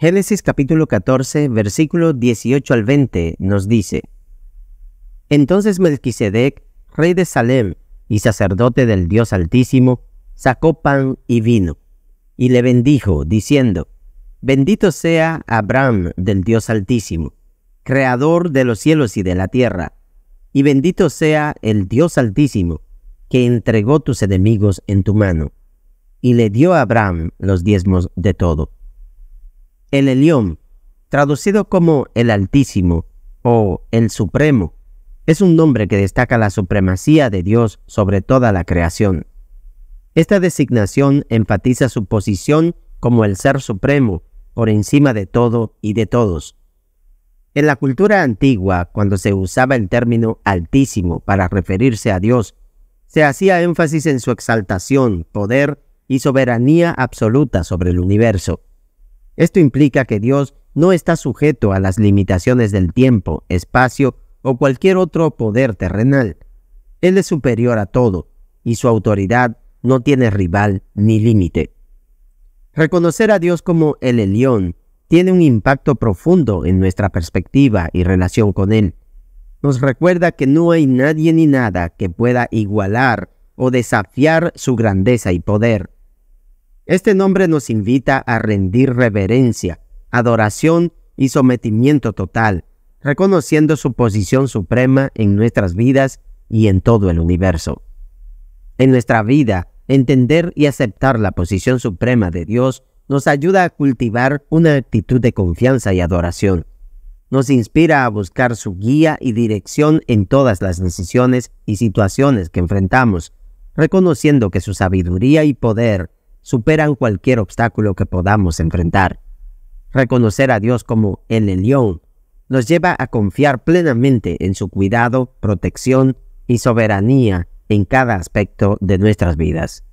Génesis capítulo 14, versículo 18 al 20 nos dice, Entonces Melquisedec, rey de Salem y sacerdote del Dios Altísimo, sacó pan y vino, y le bendijo, diciendo, Bendito sea Abraham del Dios Altísimo, creador de los cielos y de la tierra, y bendito sea el Dios Altísimo, que entregó tus enemigos en tu mano, y le dio a Abraham los diezmos de todo. El Elión, traducido como el Altísimo o el Supremo, es un nombre que destaca la supremacía de Dios sobre toda la creación. Esta designación enfatiza su posición como el Ser Supremo, por encima de todo y de todos. En la cultura antigua, cuando se usaba el término altísimo para referirse a Dios, se hacía énfasis en su exaltación, poder y soberanía absoluta sobre el universo. Esto implica que Dios no está sujeto a las limitaciones del tiempo, espacio o cualquier otro poder terrenal. Él es superior a todo, y su autoridad no tiene rival ni límite. Reconocer a Dios como el Elión tiene un impacto profundo en nuestra perspectiva y relación con Él. Nos recuerda que no hay nadie ni nada que pueda igualar o desafiar su grandeza y poder. Este nombre nos invita a rendir reverencia, adoración y sometimiento total, reconociendo su posición suprema en nuestras vidas y en todo el universo. En nuestra vida, entender y aceptar la posición suprema de Dios nos ayuda a cultivar una actitud de confianza y adoración. Nos inspira a buscar su guía y dirección en todas las decisiones y situaciones que enfrentamos, reconociendo que su sabiduría y poder superan cualquier obstáculo que podamos enfrentar. Reconocer a Dios como el León nos lleva a confiar plenamente en su cuidado, protección y soberanía en cada aspecto de nuestras vidas.